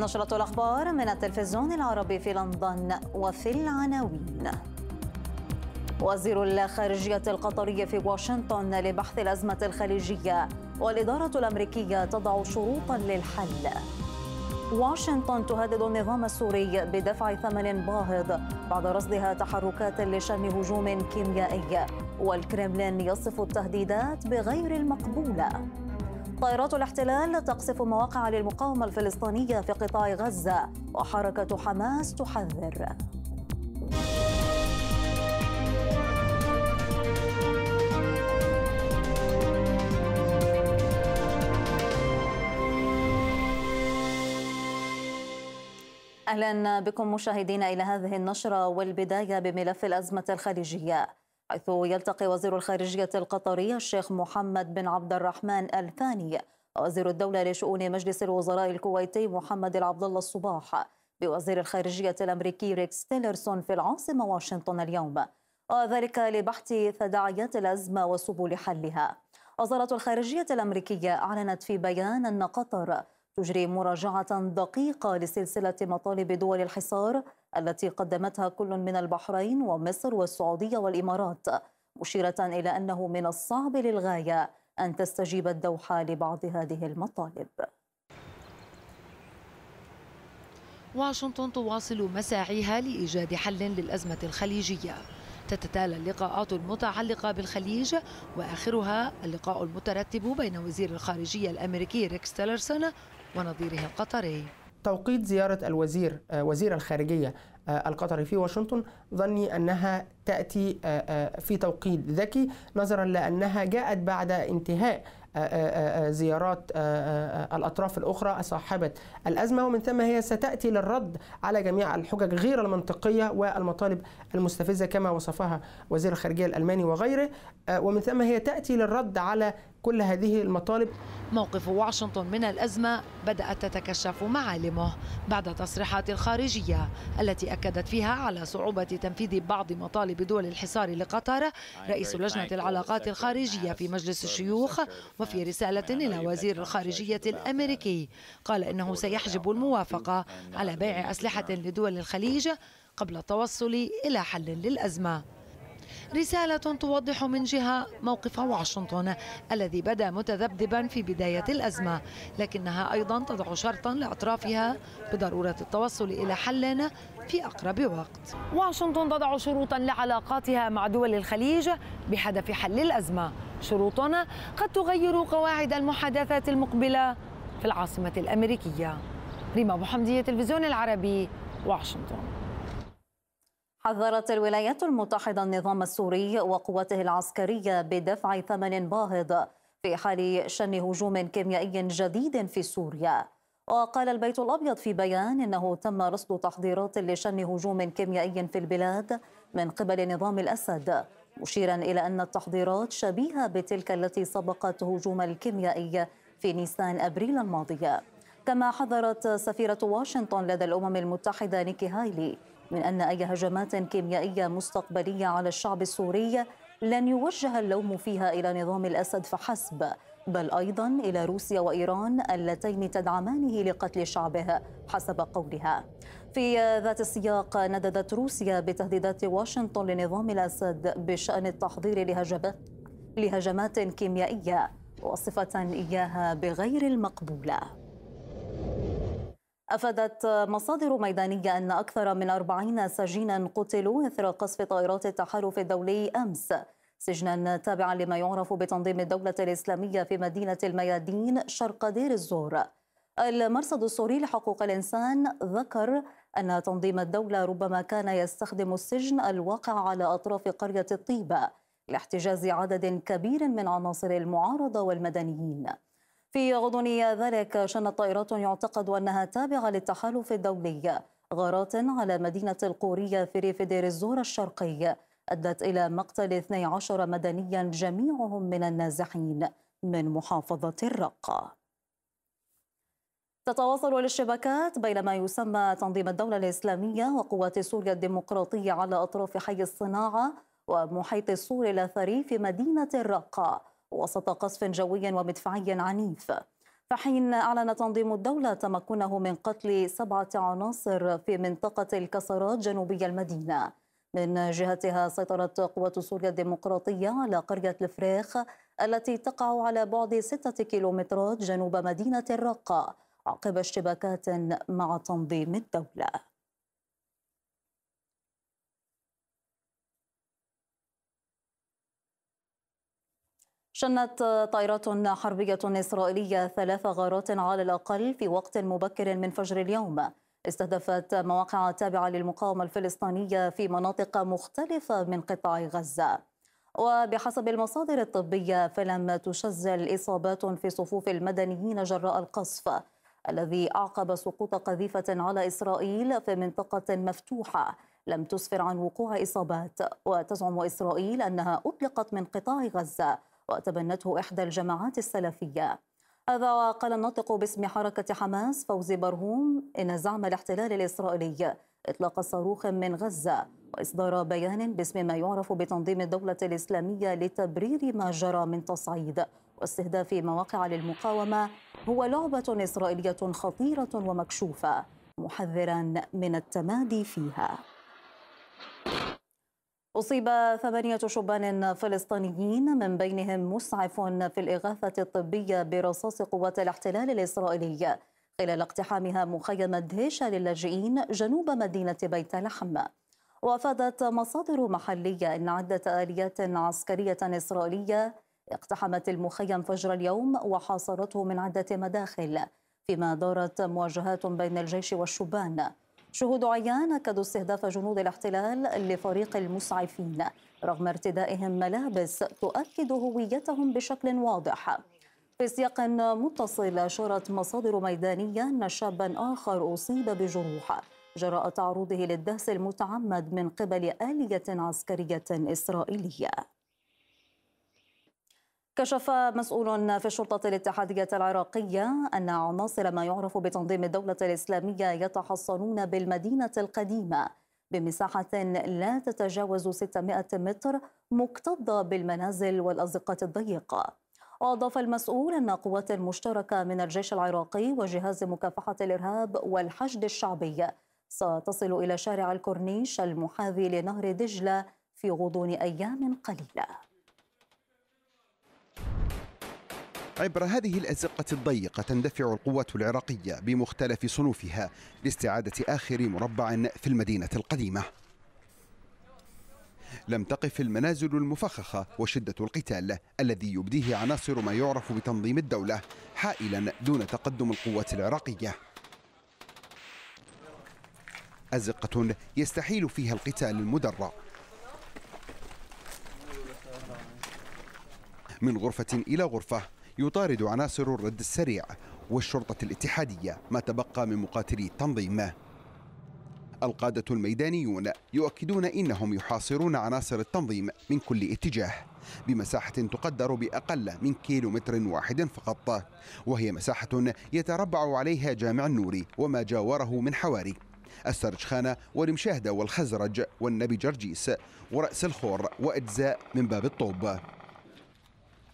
نشرة الأخبار من التلفزيون العربي في لندن وفي العناوين وزير الخارجية القطري في واشنطن لبحث الأزمة الخليجية والإدارة الأمريكية تضع شروطا للحل واشنطن تهدد النظام السوري بدفع ثمن باهظ بعد رصدها تحركات لشن هجوم كيميائي والكرملين يصف التهديدات بغير المقبوله طائرات الاحتلال تقصف مواقع للمقاومة الفلسطينية في قطاع غزة وحركة حماس تحذر اهلا بكم مشاهدينا الى هذه النشره والبدايه بملف الازمه الخليجيه حيث يلتقي وزير الخارجية القطري الشيخ محمد بن عبد الرحمن الثاني وزير الدولة لشؤون مجلس الوزراء الكويتي محمد العبد الله الصباح بوزير الخارجية الأمريكي ريكس تيلرسون في العاصمة واشنطن اليوم وذلك لبحث تداعيات الأزمة وسبل حلها وزارة الخارجية الأمريكية أعلنت في بيان أن قطر تجري مراجعة دقيقة لسلسلة مطالب دول الحصار التي قدمتها كل من البحرين ومصر والسعودية والإمارات مشيرة إلى أنه من الصعب للغاية أن تستجيب الدوحة لبعض هذه المطالب واشنطن تواصل مساعيها لإيجاد حل للأزمة الخليجية تتتالى اللقاءات المتعلقة بالخليج وآخرها اللقاء المترتب بين وزير الخارجية الأمريكي ريكس تيلرسون ونظيره القطري توقيت زيارة الوزير آه، وزير الخارجية آه، القطري في واشنطن ظني أنها تأتي آه، آه، في توقيت ذكي نظرا لأنها جاءت بعد انتهاء زيارات الأطراف الأخرى صاحبة الأزمة ومن ثم هي ستأتي للرد على جميع الحجج غير المنطقية والمطالب المستفزة كما وصفها وزير الخارجية الألماني وغيره ومن ثم هي تأتي للرد على كل هذه المطالب موقف واشنطن من الأزمة بدأت تتكشف معالمه بعد تصريحات الخارجية التي أكدت فيها على صعوبة تنفيذ بعض مطالب دول الحصار لقطر رئيس لجنة العلاقات الخارجية في مجلس الشيوخ وفي رسالة إلى وزير الخارجية الأمريكي قال إنه سيحجب الموافقة على بيع أسلحة لدول الخليج قبل التوصل إلى حل للأزمة رسالة توضح من جهة موقف واشنطن الذي بدا متذبذبا في بداية الأزمة لكنها أيضا تضع شرطا لأطرافها بضرورة التوصل إلى حل في أقرب وقت واشنطن تضع شروطا لعلاقاتها مع دول الخليج بهدف حل الأزمة شروطنا قد تغير قواعد المحادثات المقبلة في العاصمة الأمريكية ريما محمدية تلفزيون العربي واشنطن حذرت الولايات المتحدة النظام السوري وقواته العسكرية بدفع ثمن باهظ في حال شن هجوم كيميائي جديد في سوريا وقال البيت الأبيض في بيان إنه تم رصد تحضيرات لشن هجوم كيميائي في البلاد من قبل نظام الأسد مشيرا إلى أن التحضيرات شبيهة بتلك التي سبقت هجوم الكيميائي في نيسان أبريل الماضية كما حذرت سفيرة واشنطن لدى الأمم المتحدة نيكي هايلي من أن أي هجمات كيميائية مستقبلية على الشعب السوري لن يوجه اللوم فيها إلى نظام الأسد فحسب بل أيضا إلى روسيا وإيران اللتين تدعمانه لقتل شعبه حسب قولها في ذات السياق نددت روسيا بتهديدات واشنطن لنظام الأسد بشأن التحضير لهجمات لهجمات كيميائية وصفة إياها بغير المقبولة أفادت مصادر ميدانية أن أكثر من أربعين سجينا قتلوا إثر قصف طائرات التحالف الدولي أمس سجنا تابعا لما يعرف بتنظيم الدولة الإسلامية في مدينة الميادين شرق دير الزور المرصد السوري لحقوق الإنسان ذكر أن تنظيم الدولة ربما كان يستخدم السجن الواقع على أطراف قرية الطيبة لاحتجاز عدد كبير من عناصر المعارضة والمدنيين في غضون ذلك شنت طائرات يعتقد أنها تابعة للتحالف الدولي غارات على مدينة القورية في ريف دير الزور الشرقي أدت إلى مقتل 12 مدنيا جميعهم من النازحين من محافظة الرقة تتواصل الاشتباكات بين ما يسمى تنظيم الدولة الإسلامية وقوات سوريا الديمقراطية على أطراف حي الصناعة ومحيط السور الأثري في مدينة الرقة وسط قصف جوي ومدفعي عنيف فحين أعلن تنظيم الدولة تمكنه من قتل سبعة عناصر في منطقة الكسرات جنوبي المدينة من جهتها سيطرت قوات سوريا الديمقراطية على قرية الفريخ التي تقع على بعد ستة كيلومترات جنوب مدينة الرقة عقب اشتباكات مع تنظيم الدولة شنت طائرات حربية إسرائيلية ثلاث غارات على الأقل في وقت مبكر من فجر اليوم استهدفت مواقع تابعة للمقاومة الفلسطينية في مناطق مختلفة من قطاع غزة وبحسب المصادر الطبية فلم تشزل إصابات في صفوف المدنيين جراء القصف الذي أعقب سقوط قذيفة على إسرائيل في منطقة مفتوحة لم تسفر عن وقوع إصابات وتزعم إسرائيل أنها أطلقت من قطاع غزة وتبنته إحدى الجماعات السلفية هذا وقال الناطق باسم حركة حماس فوزي برهوم إن زعم الاحتلال الإسرائيلي إطلاق صاروخ من غزة وإصدار بيان باسم ما يعرف بتنظيم الدولة الإسلامية لتبرير ما جرى من تصعيد واستهداف مواقع للمقاومة هو لعبة إسرائيلية خطيرة ومكشوفة محذرا من التمادي فيها أصيب ثمانية شبان فلسطينيين من بينهم مسعف في الإغاثة الطبية برصاص قوات الاحتلال الإسرائيلي خلال اقتحامها مخيم دهيشة للاجئين جنوب مدينة بيت لحم وأفادت مصادر محلية أن عدة آليات عسكرية إسرائيلية اقتحمت المخيم فجر اليوم وحاصرته من عدة مداخل فيما دارت مواجهات بين الجيش والشبان شهود عيان أكدوا استهداف جنود الاحتلال لفريق المسعفين رغم ارتدائهم ملابس تؤكد هويتهم بشكل واضح في سياق متصل أشارت مصادر ميدانية أن شابا آخر أصيب بجروح جراء تعرضه للدهس المتعمد من قبل آلية عسكرية إسرائيلية كشف مسؤول في الشرطة الاتحادية العراقية أن عناصر ما يعرف بتنظيم الدولة الإسلامية يتحصنون بالمدينة القديمة بمساحة لا تتجاوز 600 متر مكتظة بالمنازل والأزقة الضيقة وأضاف المسؤول أن قوات مشتركة من الجيش العراقي وجهاز مكافحة الإرهاب والحشد الشعبي ستصل إلى شارع الكورنيش المحاذي لنهر دجلة في غضون أيام قليلة عبر هذه الأزقة الضيقة تندفع القوات العراقية بمختلف صنوفها لاستعادة آخر مربع في المدينة القديمة لم تقف المنازل المفخخة وشدة القتال الذي يبديه عناصر ما يعرف بتنظيم الدولة حائلا دون تقدم القوات العراقية أزقة يستحيل فيها القتال المدرع من غرفة إلى غرفة يطارد عناصر الرد السريع والشرطة الاتحادية ما تبقى من مقاتلي التنظيم القادة الميدانيون يؤكدون إنهم يحاصرون عناصر التنظيم من كل اتجاه بمساحة تقدر بأقل من كيلومتر واحد فقط وهي مساحة يتربع عليها جامع النوري وما جاوره من حواري السرجخانة والمشاهدة والخزرج والنبي جرجيس ورأس الخور وأجزاء من باب الطوب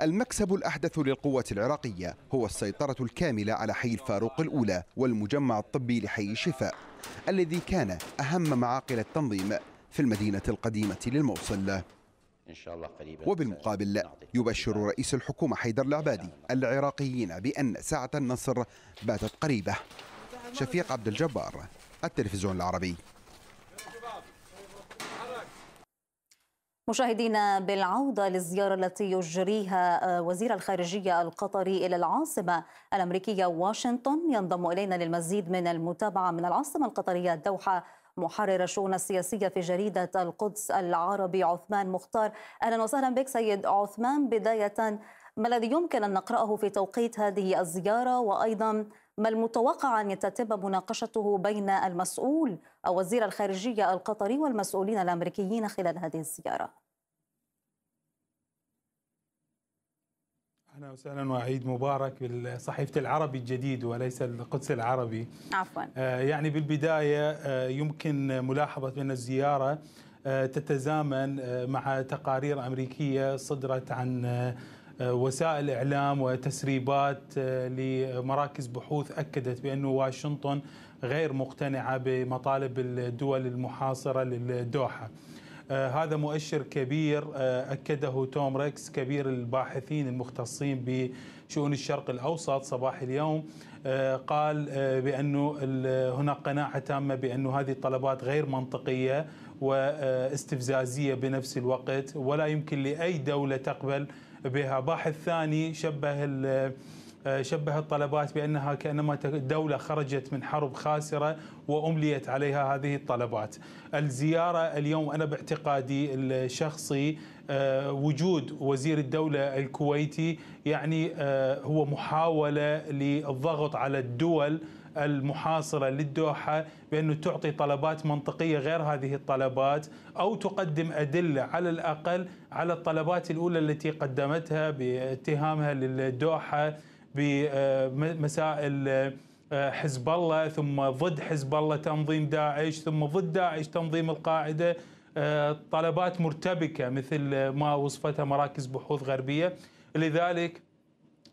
المكسب الأحدث للقوة العراقية هو السيطرة الكاملة على حي الفاروق الأولى والمجمع الطبي لحي الشفاء الذي كان أهم معاقل التنظيم في المدينة القديمة للموصل إن شاء الله قريبا وبالمقابل يبشر رئيس الحكومة حيدر العبادي العراقيين بأن ساعة النصر باتت قريبة شفيق عبد الجبار التلفزيون العربي مشاهدينا بالعودة للزيارة التي يجريها آه، وزير الخارجية القطري إلى العاصمة الأمريكية واشنطن ينضم إلينا للمزيد من المتابعة من العاصمة القطرية الدوحة محرر الشؤون السياسية في جريدة القدس العربي عثمان مختار أهلا وسهلا بك سيد عثمان بداية ما الذي يمكن أن نقرأه في توقيت هذه الزيارة وأيضا ما المتوقع أن تتم مناقشته بين المسؤول أو وزير الخارجية القطري والمسؤولين الأمريكيين خلال هذه الزيارة؟ أهلا وسهلا وعيد مبارك بالصحيفة العربي الجديد وليس القدس العربي عفوا آه، يعني بالبداية آه، يمكن ملاحظة أن الزيارة آه، تتزامن مع تقارير امريكيه صدرت عن آه، وسائل اعلام وتسريبات آه، لمراكز بحوث اكدت بان واشنطن غير مقتنعه بمطالب الدول المحاصره للدوحه. آه، هذا مؤشر كبير اكده توم ريكس كبير الباحثين المختصين بشؤون الشرق الاوسط صباح اليوم قال بانه هناك قناعه تامه بانه هذه الطلبات غير منطقيه واستفزازيه بنفس الوقت ولا يمكن لاي دوله تقبل بها باحث ثاني شبه آه، شبه الطلبات بانها كانما دوله خرجت من حرب خاسره وامليت عليها هذه الطلبات. الزياره اليوم انا باعتقادي الشخصي آه، وجود وزير الدوله الكويتي يعني آه، هو محاوله للضغط على الدول المحاصرة للدوحة بأنه تعطي طلبات منطقية غير هذه الطلبات أو تقدم أدلة على الأقل على الطلبات الأولى التي قدمتها باتهامها للدوحة بمسائل آه، حزب الله ثم ضد حزب الله تنظيم داعش ثم ضد داعش تنظيم القاعدة آه، طلبات مرتبكة مثل ما وصفتها مراكز بحوث غربية لذلك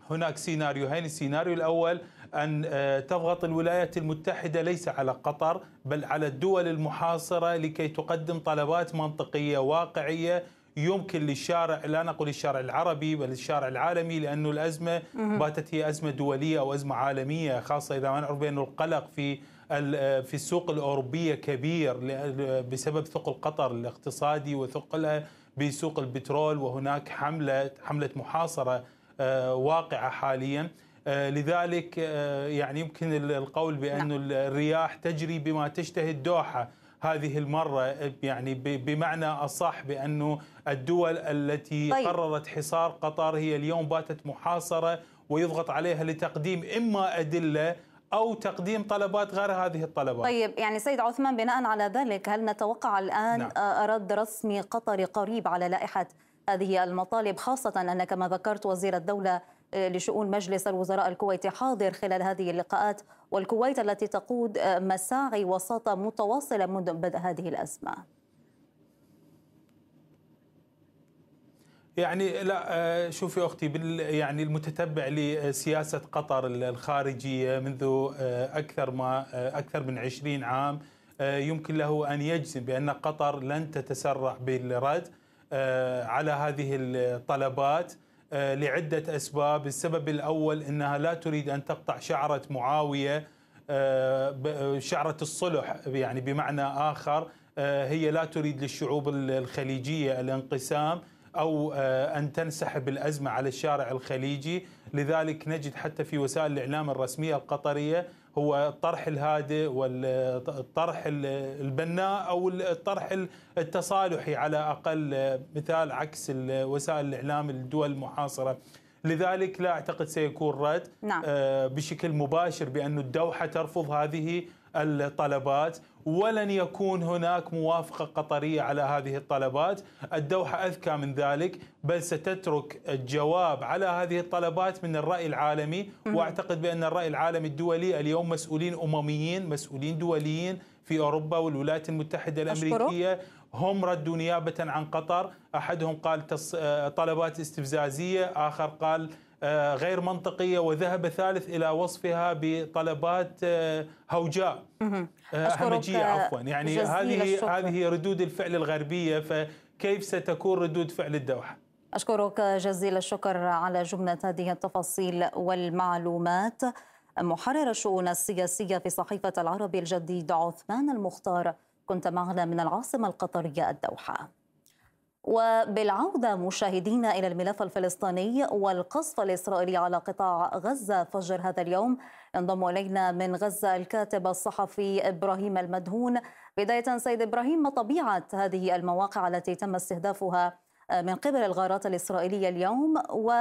هناك هين السيناريو الأول أن آه، تضغط الولايات المتحدة ليس على قطر بل على الدول المحاصرة لكي تقدم طلبات منطقية واقعية يمكن للشارع لا نقول الشارع العربي بل الشارع العالمي لأنه الأزمة باتت هي أزمة دولية أو أزمة عالمية خاصة إذا ما نعرف بأنه القلق في آه، في السوق الأوروبية كبير آه، بسبب ثقل قطر الاقتصادي وثقلها بسوق البترول وهناك حملة حملة محاصرة واقعة حاليا آه، لذلك آه، يعني يمكن القول بأن نعم. الرياح تجري بما تشتهي الدوحة هذه المرة آه، يعني بمعنى أصح بأنه الدول التي طيب. قررت حصار قطر هي اليوم باتت محاصرة ويضغط عليها لتقديم إما أدلة أو تقديم طلبات غير هذه الطلبات طيب يعني سيد عثمان بناء على ذلك هل نتوقع الآن نعم. رد رسمي قطري قريب على لائحة هذه المطالب خاصة أن كما ذكرت وزير الدولة آه، لشؤون مجلس الوزراء الكويتي حاضر خلال هذه اللقاءات والكويت التي تقود آه، مساعي وساطة متواصلة منذ بدء هذه الأزمة يعني لا آه، شوفي اختي يعني المتتبع لسياسه قطر الخارجيه منذ اكثر ما اكثر من 20 عام يمكن له ان يجزم بان قطر لن تتسرع بالرد آه، على هذه الطلبات آه، لعدة أسباب السبب الأول أنها لا تريد أن تقطع شعرة معاوية آه، شعرة الصلح يعني بمعنى آخر هي لا تريد للشعوب الخليجية الانقسام أو أن تنسحب الأزمة على الشارع الخليجي لذلك نجد حتى في وسائل الإعلام الرسمية القطرية هو الطرح الهادئ والطرح البناء او الطرح التصالحي على اقل مثال عكس وسائل الاعلام الدول المحاصره لذلك لا اعتقد سيكون رد نعم. آه، بشكل مباشر بأن الدوحه ترفض هذه الطلبات ولن يكون هناك موافقة قطرية على هذه الطلبات الدوحة أذكى من ذلك بل ستترك الجواب على هذه الطلبات من الرأي العالمي وأعتقد بأن الرأي العالمي الدولي اليوم مسؤولين أمميين مسؤولين دوليين في أوروبا والولايات المتحدة الأمريكية هم ردوا نيابة عن قطر أحدهم قال آه، طلبات استفزازية آخر قال آه، غير منطقيه وذهب ثالث الى وصفها بطلبات آه، هوجاء آه، همجيه عفوا يعني هذه هذه ردود الفعل الغربيه فكيف ستكون ردود فعل الدوحه؟ اشكرك جزيل الشكر على جمله هذه التفاصيل والمعلومات محرر الشؤون السياسيه في صحيفه العربي الجديد عثمان المختار كنت معنا من العاصمه القطريه الدوحه وبالعودة مشاهدينا إلى الملف الفلسطيني والقصف الإسرائيلي على قطاع غزة فجر هذا اليوم ينضم إلينا من غزة الكاتب الصحفي إبراهيم المدهون بداية سيد إبراهيم ما طبيعة هذه المواقع التي تم استهدافها من قبل الغارات الإسرائيلية اليوم و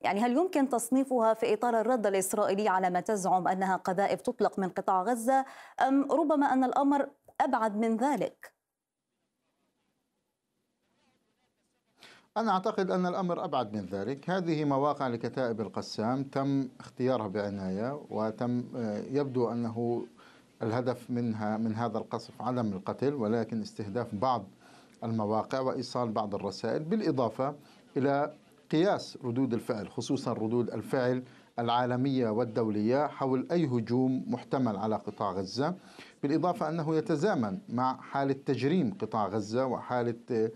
يعني هل يمكن تصنيفها في إطار الرد الإسرائيلي على ما تزعم أنها قذائف تطلق من قطاع غزة أم ربما أن الأمر أبعد من ذلك؟ أنا أعتقد أن الأمر أبعد من ذلك هذه مواقع لكتائب القسام تم اختيارها بعناية وتم آه، يبدو أنه الهدف منها من هذا القصف عدم القتل ولكن استهداف بعض المواقع وإيصال بعض الرسائل بالإضافة إلى قياس ردود الفعل خصوصا ردود الفعل العالمية والدولية حول أي هجوم محتمل على قطاع غزة بالإضافة أنه يتزامن مع حالة تجريم قطاع غزة وحالة آه،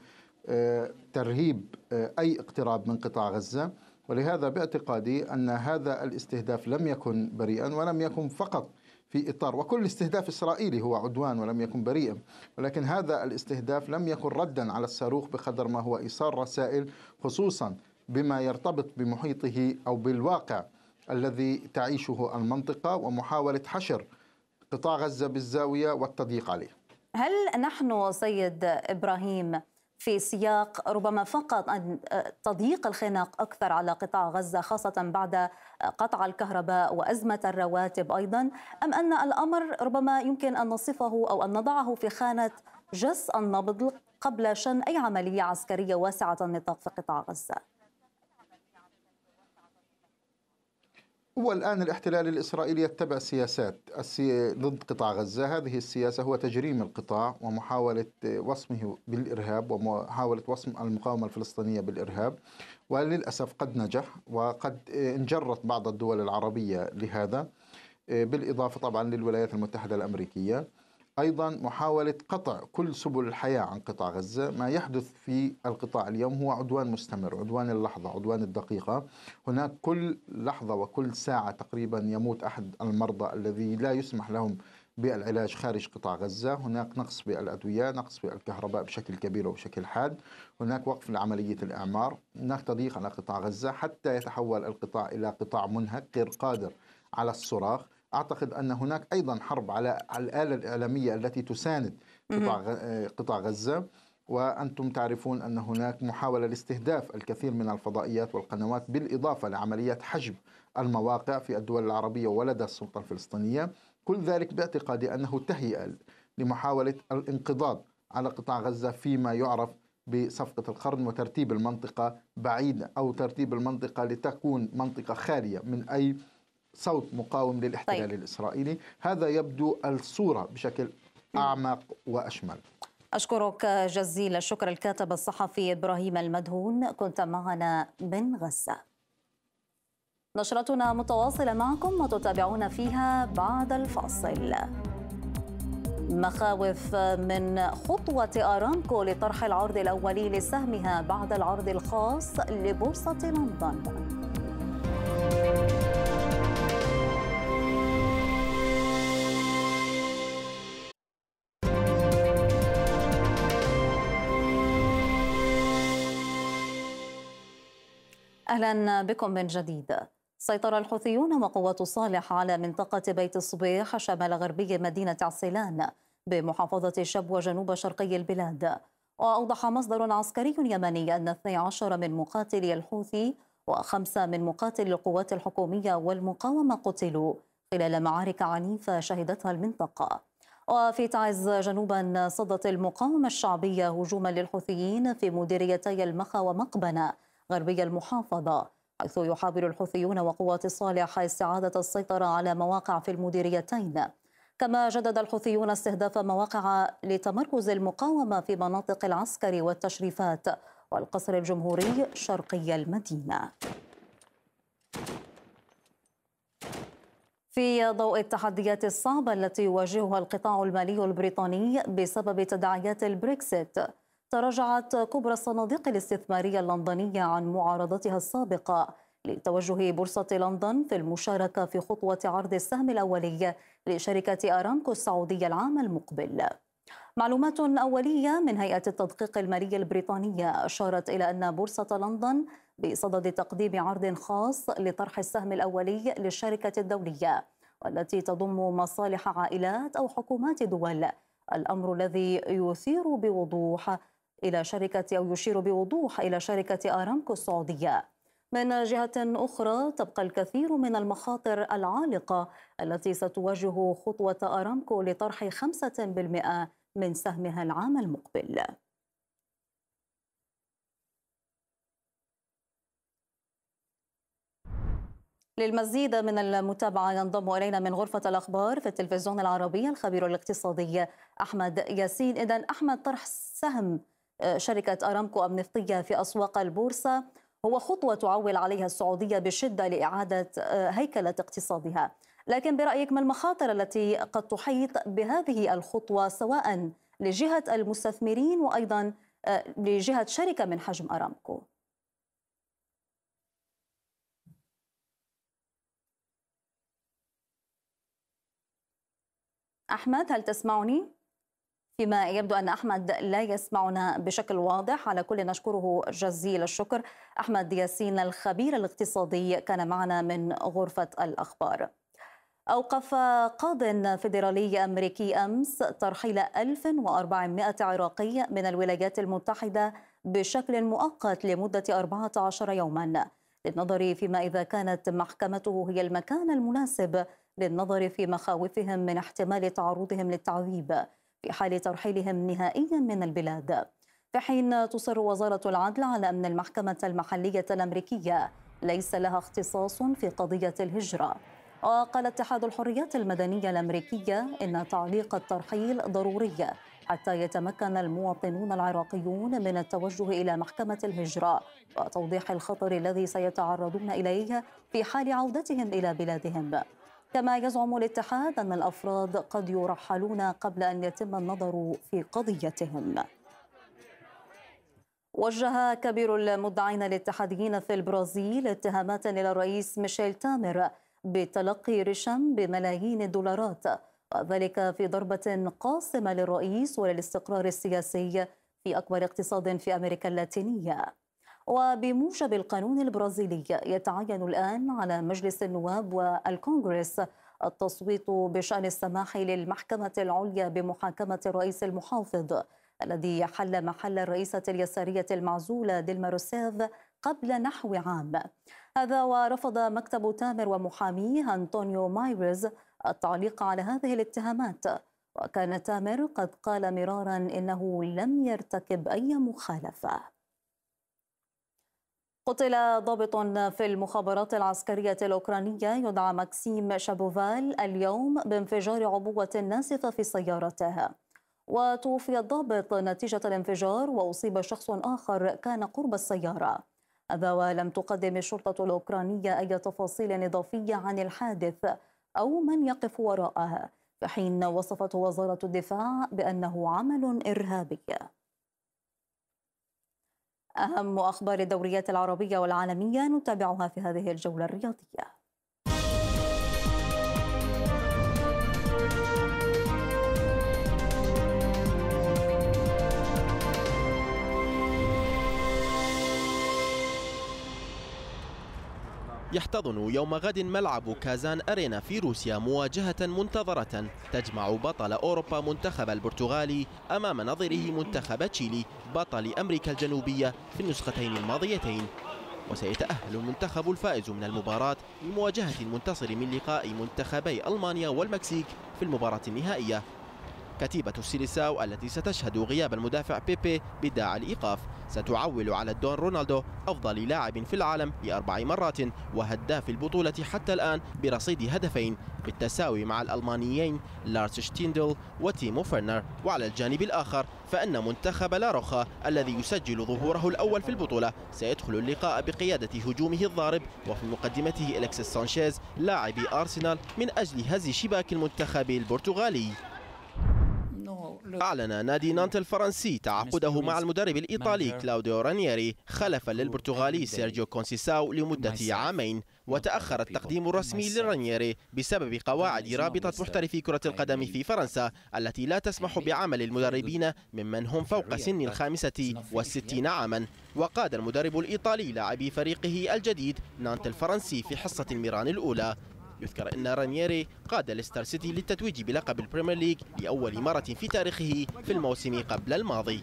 ترهيب آه، أي اقتراب من قطاع غزة ولهذا باعتقادي أن هذا الاستهداف لم يكن بريئا ولم يكن فقط في إطار وكل استهداف إسرائيلي هو عدوان ولم يكن بريئا ولكن هذا الاستهداف لم يكن ردا على الصاروخ بقدر ما هو إيصال رسائل خصوصا بما يرتبط بمحيطه أو بالواقع الذي تعيشه المنطقة ومحاولة حشر قطاع غزة بالزاوية والتضييق عليه هل نحن سيد إبراهيم في سياق ربما فقط أن آه، تضييق الخناق أكثر على قطاع غزة خاصة بعد آه، قطع الكهرباء وأزمة الرواتب أيضا أم أن الأمر ربما يمكن أن نصفه أو أن نضعه في خانة جس النبض قبل شن أي عملية عسكرية واسعة النطاق في قطاع غزة هو الآن الاحتلال الإسرائيلي يتبع سياسات السي... ضد قطاع غزة هذه السياسة هو تجريم القطاع ومحاولة وصمه بالإرهاب ومحاولة وصم المقاومة الفلسطينية بالإرهاب وللأسف قد نجح وقد انجرت بعض الدول العربية لهذا بالإضافة طبعا للولايات المتحدة الأمريكية أيضا محاولة قطع كل سبل الحياة عن قطاع غزة ما يحدث في القطاع اليوم هو عدوان مستمر عدوان اللحظة عدوان الدقيقة هناك كل لحظة وكل ساعة تقريبا يموت أحد المرضى الذي لا يسمح لهم بالعلاج خارج قطاع غزة هناك نقص بالأدوية نقص بالكهرباء بشكل كبير وبشكل حاد هناك وقف لعملية الإعمار هناك تضييق على قطاع غزة حتى يتحول القطاع إلى قطاع منهك غير قادر على الصراخ اعتقد ان هناك ايضا حرب على الاله الاعلاميه التي تساند قطاع آه، قطاع غزه وانتم تعرفون ان هناك محاوله لاستهداف الكثير من الفضائيات والقنوات بالاضافه لعمليه حجب المواقع في الدول العربيه ولدى السلطه الفلسطينيه، كل ذلك باعتقادي انه تهيئه لمحاوله الانقضاض على قطاع غزه فيما يعرف بصفقة القرن وترتيب المنطقة بعيده أو ترتيب المنطقة لتكون منطقة خالية من أي صوت مقاوم للاحتلال طيب. الإسرائيلي هذا يبدو الصورة بشكل أعمق وأشمل أشكرك جزيل الشكر الكاتب الصحفي إبراهيم المدهون كنت معنا من غزة نشرتنا متواصلة معكم وتتابعون فيها بعد الفاصل مخاوف من خطوة أرامكو لطرح العرض الأولي لسهمها بعد العرض الخاص لبورصة لندن أهلا بكم من جديد سيطر الحوثيون وقوات صالح على منطقة بيت الصبيح شمال غربي مدينة عسيلان بمحافظة شب وجنوب شرقي البلاد وأوضح مصدر عسكري يمني أن 12 من مقاتلي الحوثي وخمسة من مقاتلي القوات الحكومية والمقاومة قتلوا خلال معارك عنيفة شهدتها المنطقة وفي تعز جنوبا صدت المقاومة الشعبية هجوما للحوثيين في مديريتي المخا ومقبنة غربي المحافظة حيث يحاول الحوثيون وقوات الصالح استعادة السيطرة على مواقع في المديريتين كما جدد الحوثيون استهداف مواقع لتمركز المقاومة في مناطق العسكر والتشريفات والقصر الجمهوري شرقي المدينة في ضوء التحديات الصعبة التي يواجهها القطاع المالي البريطاني بسبب تداعيات البريكسيت تراجعت كبرى الصناديق الاستثمارية اللندنية عن معارضتها السابقة لتوجه بورصة لندن في المشاركة في خطوة عرض السهم الأولي لشركة أرامكو السعودية العام المقبل معلومات أولية من هيئة التدقيق المالي البريطانية أشارت إلى أن بورصة لندن بصدد تقديم عرض خاص لطرح السهم الأولي للشركة الدولية والتي تضم مصالح عائلات أو حكومات دول الأمر الذي يثير بوضوح إلى شركة أو يشير بوضوح إلى شركة أرامكو السعودية من جهة أخرى تبقى الكثير من المخاطر العالقة التي ستواجه خطوة أرامكو لطرح 5% من سهمها العام المقبل للمزيد من المتابعة ينضم إلينا من غرفة الأخبار في التلفزيون العربي الخبير الاقتصادي أحمد ياسين إذا أحمد طرح سهم شركة أرامكو النفطية في أسواق البورصة هو خطوة تعول عليها السعودية بشدة لإعادة آه، هيكلة اقتصادها لكن برأيك ما المخاطر التي قد تحيط بهذه الخطوة سواء لجهة المستثمرين وأيضا آه، لجهة شركة من حجم أرامكو؟ أحمد هل تسمعني؟ فيما يبدو أن أحمد لا يسمعنا بشكل واضح على كل نشكره جزيل الشكر أحمد ياسين الخبير الاقتصادي كان معنا من غرفة الأخبار أوقف قاض فيدرالي أمريكي أمس ترحيل 1400 عراقي من الولايات المتحدة بشكل مؤقت لمدة 14 يوما للنظر فيما إذا كانت محكمته هي المكان المناسب للنظر في مخاوفهم من احتمال تعرضهم للتعذيب في حال ترحيلهم نهائيا من البلاد في حين تصر وزارة العدل على أن المحكمة المحلية الأمريكية ليس لها اختصاص في قضية الهجرة وقال اتحاد الحريات المدنية الأمريكية إن تعليق الترحيل ضروري حتى يتمكن المواطنون العراقيون من التوجه إلى محكمة الهجرة وتوضيح الخطر الذي سيتعرضون إليه في حال عودتهم إلى بلادهم كما يزعم الاتحاد أن الأفراد قد يرحلون قبل أن يتم النظر في قضيتهم وجه كبير المدعين الاتحاديين في البرازيل اتهامات إلى الرئيس ميشيل تامر بتلقي رشام بملايين الدولارات وذلك في ضربة قاسمة للرئيس وللاستقرار السياسي في أكبر اقتصاد في أمريكا اللاتينية وبموجب القانون البرازيلي يتعين الآن على مجلس النواب والكونغرس التصويت بشأن السماح للمحكمة العليا بمحاكمة الرئيس المحافظ الذي حل محل الرئيسة اليسارية المعزولة ديلما روسيف قبل نحو عام هذا ورفض مكتب تامر ومحاميه أنطونيو مايرز التعليق على هذه الاتهامات وكان تامر قد قال مرارا إنه لم يرتكب أي مخالفة قتل ضابط في المخابرات العسكرية الأوكرانية يدعى ماكسيم شابوفال اليوم بانفجار عبوة ناسفة في سيارته وتوفي الضابط نتيجة الانفجار وأصيب شخص آخر كان قرب السيارة هذا ولم تقدم الشرطة الأوكرانية أي تفاصيل إضافية عن الحادث أو من يقف وراءه في حين وصفته وزارة الدفاع بأنه عمل إرهابي أهم أخبار الدوريات العربية والعالمية نتابعها في هذه الجولة الرياضية يحتضن يوم غد ملعب كازان أرينا في روسيا مواجهة منتظرة تجمع بطل أوروبا منتخب البرتغالي أمام نظره منتخب تشيلي بطل أمريكا الجنوبية في النسختين الماضيتين وسيتأهل المنتخب الفائز من المباراة لمواجهة المنتصر من لقاء منتخبي ألمانيا والمكسيك في المباراة النهائية كتيبة السيليساو التي ستشهد غياب المدافع بيبي بداعي الإيقاف ستعول على الدون رونالدو أفضل لاعب في العالم لأربع مرات وهداف البطولة حتى الآن برصيد هدفين بالتساوي مع الألمانيين لارس شتيندل وتيمو فرنر وعلى الجانب الآخر فأن منتخب لاروخا الذي يسجل ظهوره الأول في البطولة سيدخل اللقاء بقيادة هجومه الضارب وفي مقدمته إلكسيس سانشيز لاعب أرسنال من أجل هز شباك المنتخب البرتغالي أعلن نادي أيوه. نانت الفرنسي تعاقده مع المدرب الإيطالي كلاوديو رانيري خلفا للبرتغالي سيرجيو كونسيساو لمدة عامين وتأخر التقديم الرسمي لرانيري بسبب قواعد رابطة محترفي كرة أيوه. القدم في فرنسا التي لا تسمح أيوه. بعمل المدربين ممن هم فوق سن الخامسة والستين عاما وقاد المدرب الإيطالي لاعبي فريقه الجديد نانت الفرنسي في حصة الميران الأولى يذكر أن رانييري قاد ليستر سيتي للتتويج بلقب البريمير ليج لأول مرة في تاريخه في الموسم قبل الماضي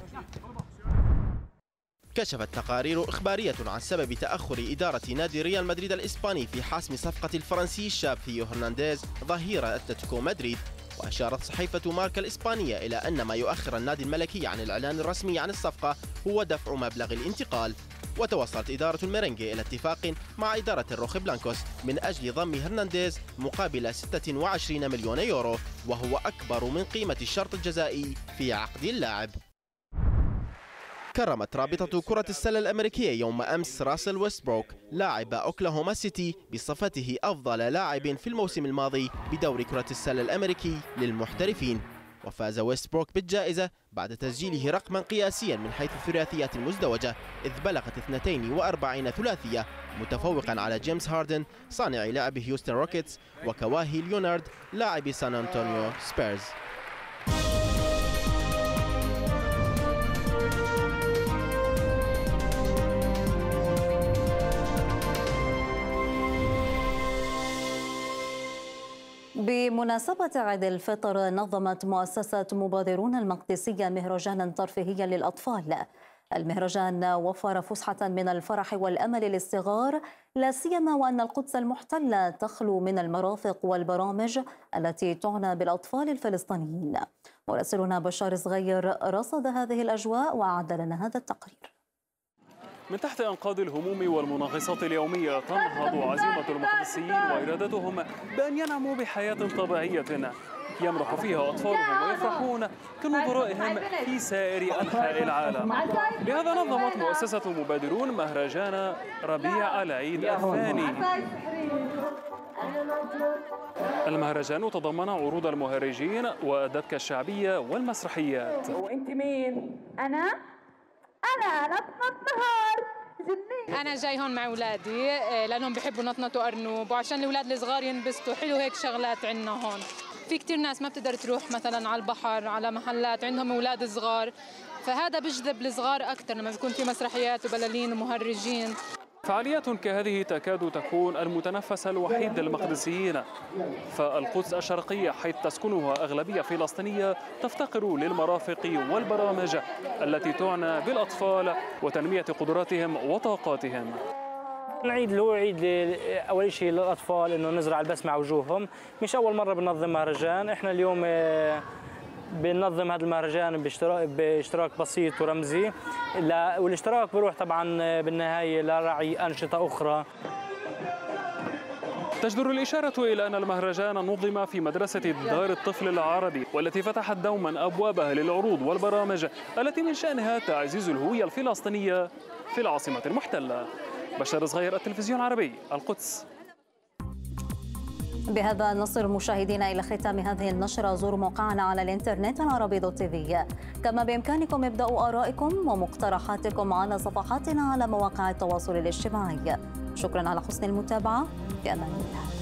كشفت تقارير إخبارية عن سبب تأخر إدارة نادي ريال مدريد الإسباني في حسم صفقة الفرنسي الشاب ثيو هرنانديز ظهير أتلتيكو مدريد وأشارت صحيفة ماركا الإسبانية إلى أن ما يؤخر النادي الملكي عن الإعلان الرسمي عن الصفقة هو دفع مبلغ الانتقال وتوصلت إدارة الميرينجي إلى اتفاق مع إدارة الروخ بلانكوس من أجل ضم هرنانديز مقابل 26 مليون يورو وهو أكبر من قيمة الشرط الجزائي في عقد اللاعب كرمت رابطة كرة السلة الأمريكية يوم أمس راسل ويستبروك لاعب أوكلاهوما سيتي بصفته أفضل لاعب في الموسم الماضي بدور كرة السلة الأمريكي للمحترفين وفاز ويستبروك بالجائزة بعد تسجيله رقما قياسيا من حيث الثلاثيات المزدوجة إذ بلغت 42 ثلاثية متفوقا على جيمس هاردن صانع لعب هيوستن روكيتس وكواهي ليونارد لاعب سان أنطونيو سبيرز بمناسبة عيد الفطر نظمت مؤسسة مبادرون المقدسية مهرجانا ترفيهيا للأطفال المهرجان وفر فسحة من الفرح والأمل للصغار لا سيما وأن القدس المحتلة تخلو من المرافق والبرامج التي تعنى بالأطفال الفلسطينيين مراسلنا بشار صغير رصد هذه الأجواء وأعد لنا هذا التقرير من تحت أنقاض الهموم والمناغصات اليومية تنهض عزيمة المقدسيين وإرادتهم بأن ينعموا بحياة طبيعية يمرح فيها أطفالهم ويفرحون كنظرائهم في سائر أنحاء العالم لهذا نظمت مؤسسة المبادرون مهرجان ربيع العيد الثاني المهرجان تضمن عروض المهرجين والدبكة الشعبية والمسرحيات وانت مين؟ أنا انا نطنط النهار انا جاي هون مع اولادي آه، لانهم بحبوا نطنطوا وارنوب وعشان الاولاد الصغار ينبسطوا حلو هيك شغلات عندنا هون في كتير ناس ما بتقدر تروح مثلا على البحر على محلات عندهم اولاد صغار فهذا بجذب الصغار اكثر لما بيكون في مسرحيات وبلالين ومهرجين فعاليات كهذه تكاد تكون المتنفس الوحيد للمقدسيين فالقدس الشرقية حيث تسكنها أغلبية فلسطينية تفتقر للمرافق والبرامج التي تعنى بالأطفال وتنمية قدراتهم وطاقاتهم العيد اللي هو عيد اول شيء للاطفال انه نزرع البسمه على وجوههم مش اول مره بننظم مهرجان احنا اليوم آه، بننظم هذا المهرجان باشتراك باشتراك بسيط ورمزي والاشتراك بروح طبعا آه، بالنهايه لرعي انشطه اخرى تجدر الإشارة إلى أن المهرجان نظم في مدرسة دار الطفل العربي والتي فتحت دوما أبوابها للعروض والبرامج التي من شأنها تعزيز الهوية الفلسطينية في العاصمة المحتلة بشار صغير التلفزيون العربي القدس بهذا نصل مشاهدينا إلى ختام هذه النشرة زوروا موقعنا على الإنترنت العربي دوت تي كما بإمكانكم إبداء آرائكم ومقترحاتكم على صفحاتنا على مواقع التواصل الاجتماعي شكرا على حسن المتابعة في أمان الله